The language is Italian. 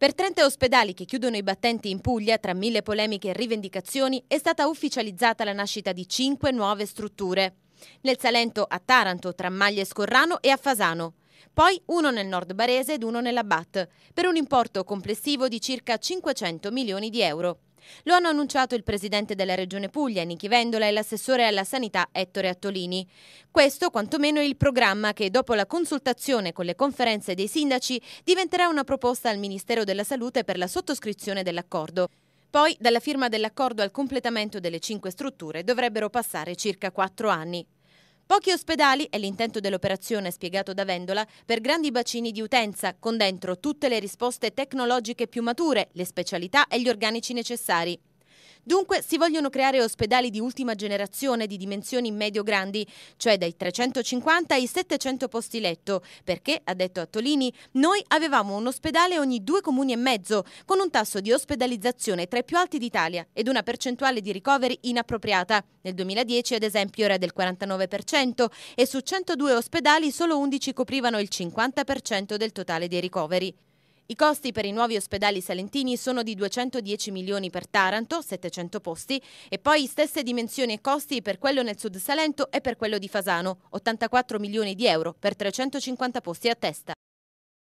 Per 30 ospedali che chiudono i battenti in Puglia, tra mille polemiche e rivendicazioni, è stata ufficializzata la nascita di 5 nuove strutture. Nel Salento a Taranto, tra Maglie Scorrano e a Fasano. Poi uno nel nord barese ed uno nella BAT, per un importo complessivo di circa 500 milioni di euro. Lo hanno annunciato il presidente della Regione Puglia, Nichi Vendola, e l'assessore alla sanità Ettore Attolini. Questo quantomeno è il programma che, dopo la consultazione con le conferenze dei sindaci, diventerà una proposta al Ministero della Salute per la sottoscrizione dell'accordo. Poi, dalla firma dell'accordo al completamento delle cinque strutture dovrebbero passare circa quattro anni. Pochi ospedali è l'intento dell'operazione spiegato da Vendola per grandi bacini di utenza, con dentro tutte le risposte tecnologiche più mature, le specialità e gli organici necessari. Dunque si vogliono creare ospedali di ultima generazione di dimensioni medio-grandi, cioè dai 350 ai 700 posti letto, perché, ha detto Attolini, noi avevamo un ospedale ogni due comuni e mezzo, con un tasso di ospedalizzazione tra i più alti d'Italia ed una percentuale di ricoveri inappropriata. Nel 2010, ad esempio, era del 49% e su 102 ospedali solo 11 coprivano il 50% del totale dei ricoveri. I costi per i nuovi ospedali salentini sono di 210 milioni per Taranto, 700 posti, e poi stesse dimensioni e costi per quello nel Sud Salento e per quello di Fasano, 84 milioni di euro per 350 posti a testa.